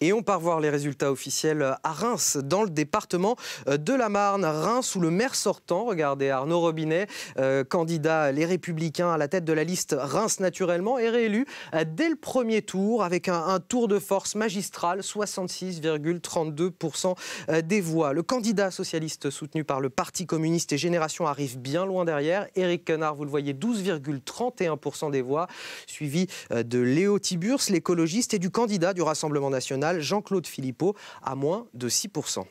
Et on part voir les résultats officiels à Reims, dans le département de la Marne. Reims, où le maire sortant, regardez Arnaud Robinet, euh, candidat Les Républicains à la tête de la liste Reims naturellement, est réélu dès le premier tour avec un, tour de force magistral, 66,32% des voix. Le candidat socialiste soutenu par le Parti communiste et Génération arrive bien loin derrière. Éric Quenard, vous le voyez, 12,31% des voix, suivi euh, de Léo Tiburce, l'écologiste, et du candidat du Rassemblement national. Jean-Claude Philippot, à moins de 6%.